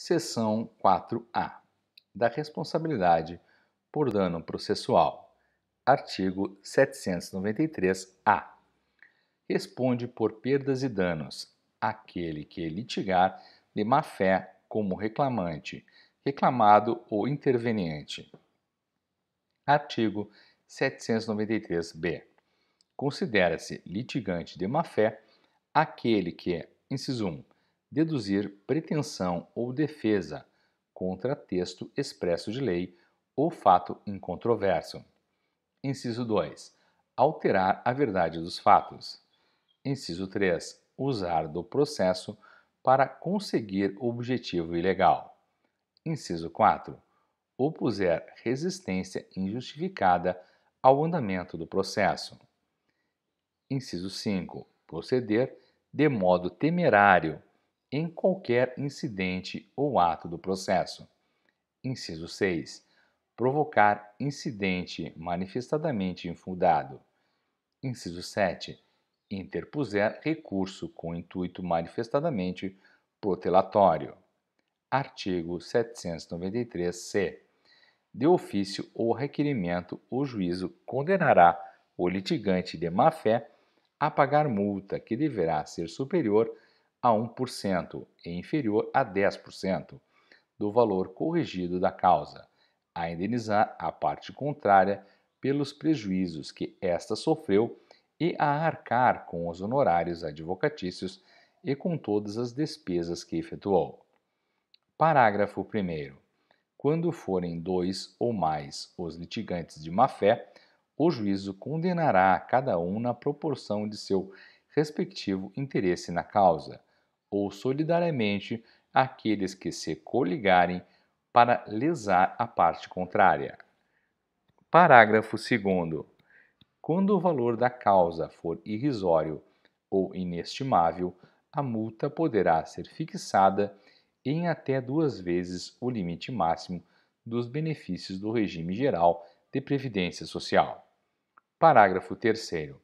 seção 4A, da responsabilidade por dano processual, artigo 793-A. Responde por perdas e danos aquele que litigar de má fé como reclamante, reclamado ou interveniente. Artigo 793-B. Considera-se litigante de má fé aquele que, inciso 1, deduzir pretensão ou defesa contra texto expresso de lei ou fato incontroverso. Inciso 2. Alterar a verdade dos fatos. Inciso 3. Usar do processo para conseguir objetivo ilegal. Inciso 4. Opuser resistência injustificada ao andamento do processo. Inciso 5. Proceder de modo temerário em qualquer incidente ou ato do processo. Inciso 6. Provocar incidente manifestadamente infundado. Inciso 7. Interpuser recurso com intuito manifestadamente protelatório. Artigo 793-C. De ofício ou requerimento, o juízo condenará o litigante de má fé a pagar multa que deverá ser superior a a 1% e inferior a 10% do valor corrigido da causa, a indenizar a parte contrária pelos prejuízos que esta sofreu e a arcar com os honorários advocatícios e com todas as despesas que efetuou. Parágrafo 1. Quando forem dois ou mais os litigantes de má-fé, o juízo condenará a cada um na proporção de seu respectivo interesse na causa, ou solidariamente aqueles que se coligarem para lesar a parte contrária. Parágrafo 2. Quando o valor da causa for irrisório ou inestimável, a multa poderá ser fixada em até duas vezes o limite máximo dos benefícios do regime geral de previdência social. Parágrafo 3.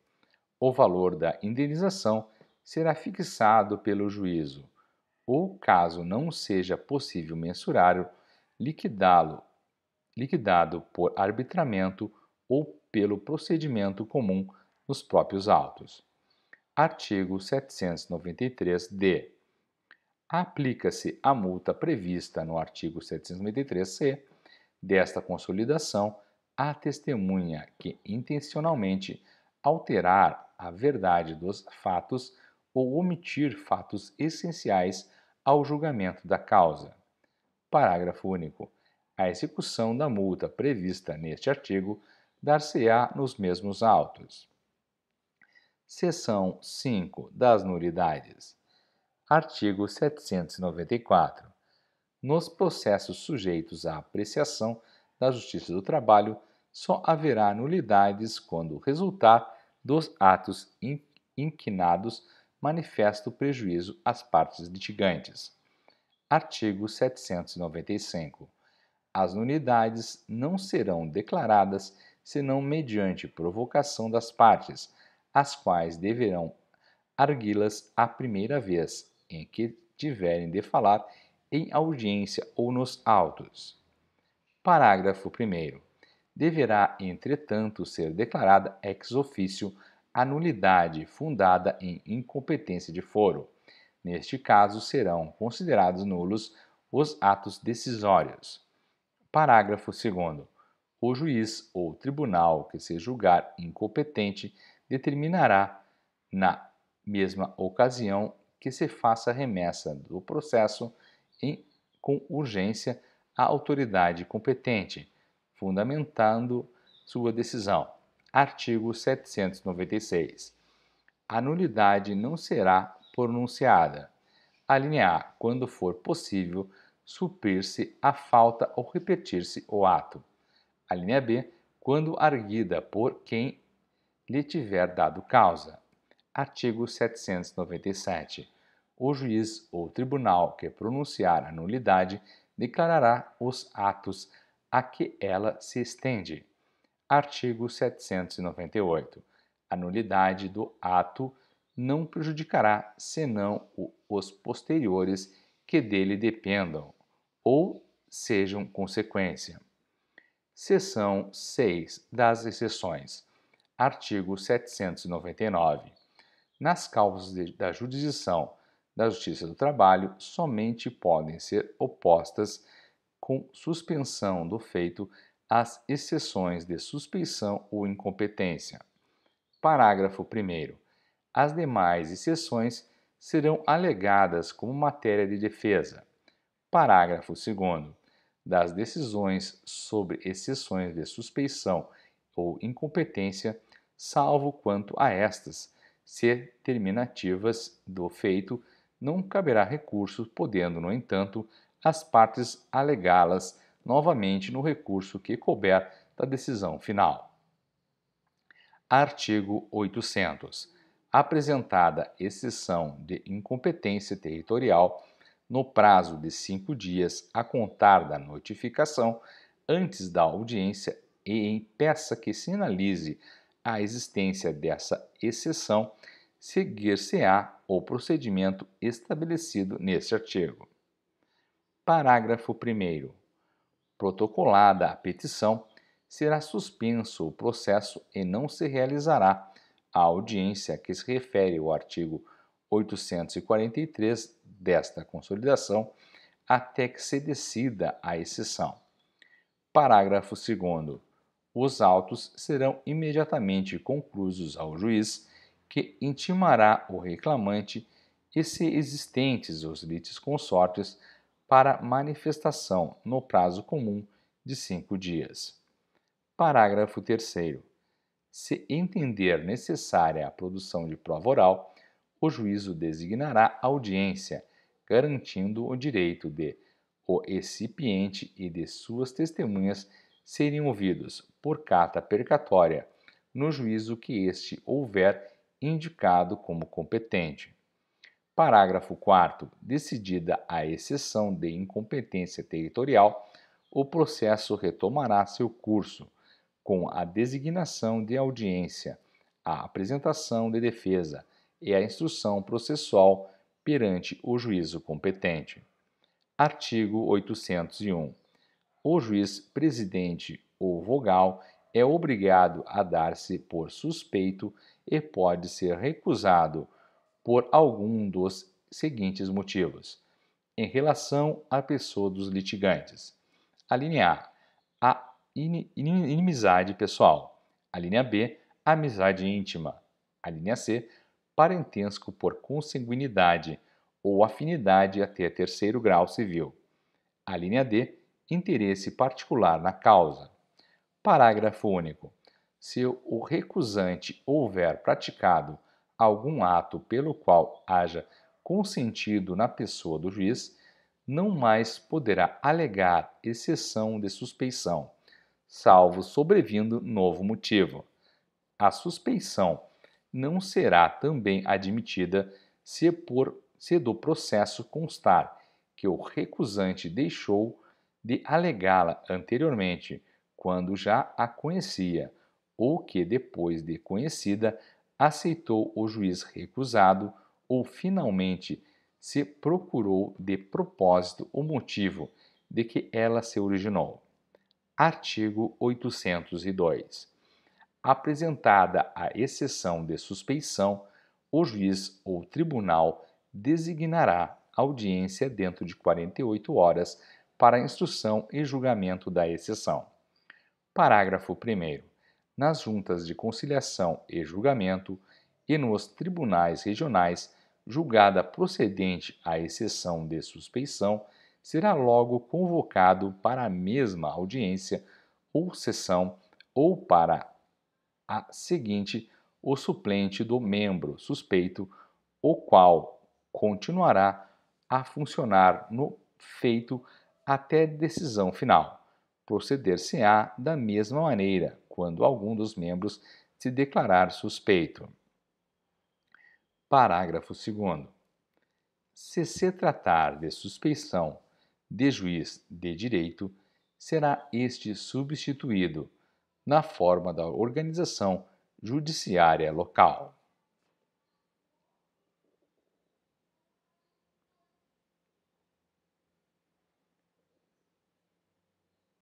O valor da indenização será fixado pelo juízo, ou caso não seja possível mensurá-lo, liquidá-lo, liquidado por arbitramento ou pelo procedimento comum nos próprios autos. Artigo 793-D. Aplica-se a multa prevista no artigo 793-C desta consolidação à testemunha que intencionalmente alterar a verdade dos fatos ou omitir fatos essenciais ao julgamento da causa. Parágrafo único. A execução da multa prevista neste artigo dar-se-á nos mesmos autos. Seção 5 das nulidades. Artigo 794. Nos processos sujeitos à apreciação da Justiça do Trabalho, só haverá nulidades quando resultar dos atos inquinados manifesta o prejuízo às partes litigantes. Artigo 795. As nulidades não serão declaradas senão mediante provocação das partes, as quais deverão arguí-las a primeira vez em que tiverem de falar em audiência ou nos autos. Parágrafo 1. Deverá, entretanto, ser declarada ex officio a nulidade fundada em incompetência de foro. Neste caso, serão considerados nulos os atos decisórios. Parágrafo 2. O juiz ou tribunal que se julgar incompetente determinará, na mesma ocasião, que se faça remessa do processo em, com urgência à autoridade competente, fundamentando sua decisão. Artigo 796. A nulidade não será pronunciada. Alínea A. Quando for possível, suprir-se a falta ou repetir-se o ato. Alínea B. Quando arguida por quem lhe tiver dado causa. Artigo 797. O juiz ou tribunal que pronunciar a nulidade declarará os atos a que ela se estende. Artigo 798. A nulidade do ato não prejudicará senão os posteriores que dele dependam ou sejam consequência. Seção 6 das exceções. Artigo 799. Nas causas de, da jurisdição da Justiça do Trabalho, somente podem ser opostas com suspensão do feito as exceções de suspeição ou incompetência. Parágrafo 1. As demais exceções serão alegadas como matéria de defesa. Parágrafo 2. Das decisões sobre exceções de suspeição ou incompetência, salvo quanto a estas ser terminativas do feito, não caberá recurso, podendo, no entanto, as partes alegá-las novamente no recurso que couber da decisão final. Artigo 800. Apresentada exceção de incompetência territorial, no prazo de cinco dias a contar da notificação, antes da audiência e em peça que sinalize a existência dessa exceção, seguir-se-á o procedimento estabelecido neste artigo. Parágrafo 1 protocolada a petição, será suspenso o processo e não se realizará a audiência a que se refere o artigo 843 desta consolidação até que se decida a exceção. Parágrafo 2 Os autos serão imediatamente conclusos ao juiz, que intimará o reclamante e, se existentes os litisconsortes consortes, para manifestação no prazo comum de cinco dias. Parágrafo 3. Se entender necessária a produção de prova oral, o juízo designará audiência, garantindo o direito de o excipiente e de suas testemunhas serem ouvidos por cata percatória, no juízo que este houver indicado como competente. Parágrafo 4. Decidida a exceção de incompetência territorial, o processo retomará seu curso, com a designação de audiência, a apresentação de defesa e a instrução processual perante o juízo competente. Artigo 801. O juiz presidente ou vogal é obrigado a dar-se por suspeito e pode ser recusado por algum dos seguintes motivos. Em relação à pessoa dos litigantes. A linha A, a inimizade pessoal. A linha B, a amizade íntima. A linha C, parentesco por consanguinidade ou afinidade até terceiro grau civil. A linha D, interesse particular na causa. Parágrafo único. Se o recusante houver praticado algum ato pelo qual haja consentido na pessoa do juiz, não mais poderá alegar exceção de suspeição, salvo sobrevindo novo motivo. A suspeição não será também admitida se, por, se do processo constar que o recusante deixou de alegá-la anteriormente, quando já a conhecia, ou que depois de conhecida aceitou o juiz recusado ou finalmente se procurou de propósito o motivo de que ela se originou. Artigo 802. Apresentada a exceção de suspeição, o juiz ou tribunal designará audiência dentro de 48 horas para instrução e julgamento da exceção. Parágrafo 1 nas juntas de conciliação e julgamento e nos tribunais regionais, julgada procedente a exceção de suspeição, será logo convocado para a mesma audiência ou sessão ou para a seguinte o suplente do membro suspeito, o qual continuará a funcionar no feito até decisão final. Proceder-se-á da mesma maneira quando algum dos membros se declarar suspeito. Parágrafo 2. Se se tratar de suspeição de juiz de direito, será este substituído na forma da organização judiciária local.